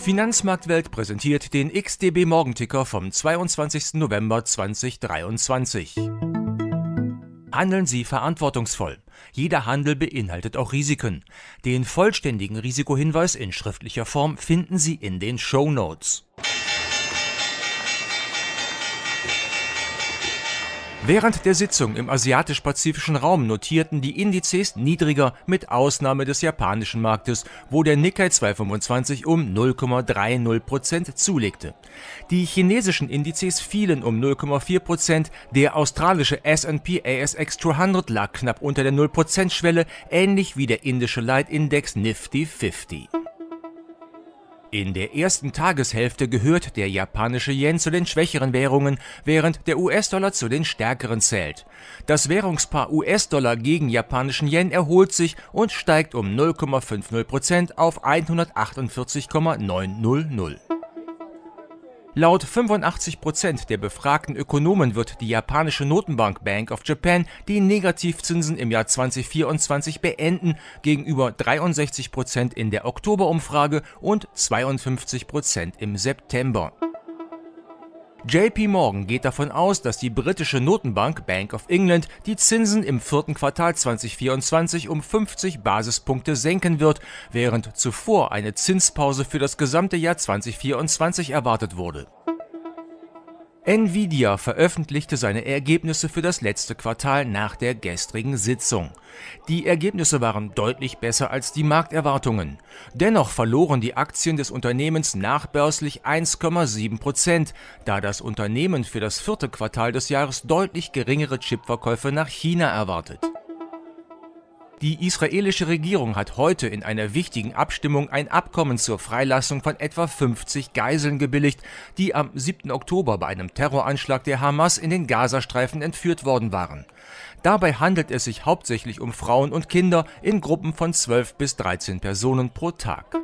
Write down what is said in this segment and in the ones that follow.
Finanzmarktwelt präsentiert den XDB Morgenticker vom 22. November 2023. Handeln Sie verantwortungsvoll. Jeder Handel beinhaltet auch Risiken. Den vollständigen Risikohinweis in schriftlicher Form finden Sie in den Show Notes. Während der Sitzung im asiatisch-pazifischen Raum notierten die Indizes niedriger mit Ausnahme des japanischen Marktes, wo der Nikkei 225 um 0,30% zulegte. Die chinesischen Indizes fielen um 0,4%, der australische S&P ASX 200 lag knapp unter der 0%-Schwelle, ähnlich wie der indische Leitindex Nifty 50. In der ersten Tageshälfte gehört der japanische Yen zu den schwächeren Währungen, während der US-Dollar zu den stärkeren zählt. Das Währungspaar US-Dollar gegen japanischen Yen erholt sich und steigt um 0,50% auf 148,900. Laut 85% der befragten Ökonomen wird die japanische Notenbank Bank of Japan die Negativzinsen im Jahr 2024 beenden, gegenüber 63% in der Oktoberumfrage und 52% im September. JP Morgan geht davon aus, dass die britische Notenbank Bank of England die Zinsen im vierten Quartal 2024 um 50 Basispunkte senken wird, während zuvor eine Zinspause für das gesamte Jahr 2024 erwartet wurde. Nvidia veröffentlichte seine Ergebnisse für das letzte Quartal nach der gestrigen Sitzung. Die Ergebnisse waren deutlich besser als die Markterwartungen. Dennoch verloren die Aktien des Unternehmens nachbörslich 1,7%, Prozent, da das Unternehmen für das vierte Quartal des Jahres deutlich geringere Chipverkäufe nach China erwartet. Die israelische Regierung hat heute in einer wichtigen Abstimmung ein Abkommen zur Freilassung von etwa 50 Geiseln gebilligt, die am 7. Oktober bei einem Terroranschlag der Hamas in den Gazastreifen entführt worden waren. Dabei handelt es sich hauptsächlich um Frauen und Kinder in Gruppen von 12 bis 13 Personen pro Tag.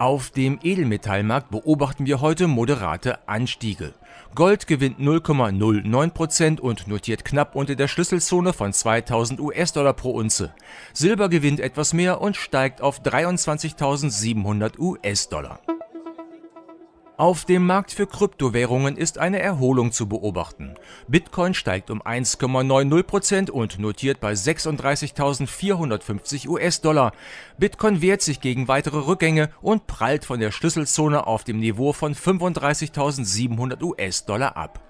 Auf dem Edelmetallmarkt beobachten wir heute moderate Anstiege. Gold gewinnt 0,09% und notiert knapp unter der Schlüsselzone von 2000 US-Dollar pro Unze. Silber gewinnt etwas mehr und steigt auf 23.700 US-Dollar. Auf dem Markt für Kryptowährungen ist eine Erholung zu beobachten. Bitcoin steigt um 1,90% und notiert bei 36.450 US-Dollar. Bitcoin wehrt sich gegen weitere Rückgänge und prallt von der Schlüsselzone auf dem Niveau von 35.700 US-Dollar ab.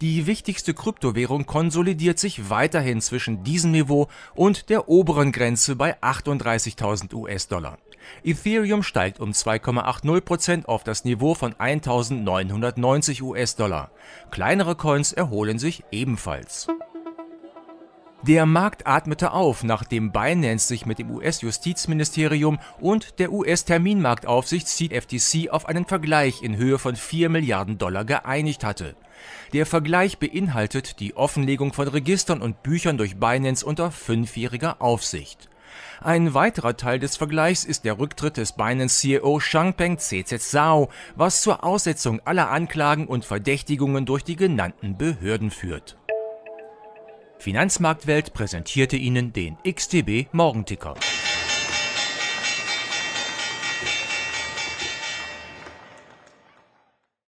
Die wichtigste Kryptowährung konsolidiert sich weiterhin zwischen diesem Niveau und der oberen Grenze bei 38.000 US-Dollar. Ethereum steigt um 2,80% auf das Niveau von 1990 US-Dollar. Kleinere Coins erholen sich ebenfalls. Der Markt atmete auf, nachdem Binance sich mit dem US-Justizministerium und der US-Terminmarktaufsicht CFTC auf einen Vergleich in Höhe von 4 Milliarden Dollar geeinigt hatte. Der Vergleich beinhaltet die Offenlegung von Registern und Büchern durch Binance unter fünfjähriger Aufsicht. Ein weiterer Teil des Vergleichs ist der Rücktritt des Binance CEO Changpeng CZ Zhao, was zur Aussetzung aller Anklagen und Verdächtigungen durch die genannten Behörden führt. Finanzmarktwelt präsentierte Ihnen den XTB Morgenticker.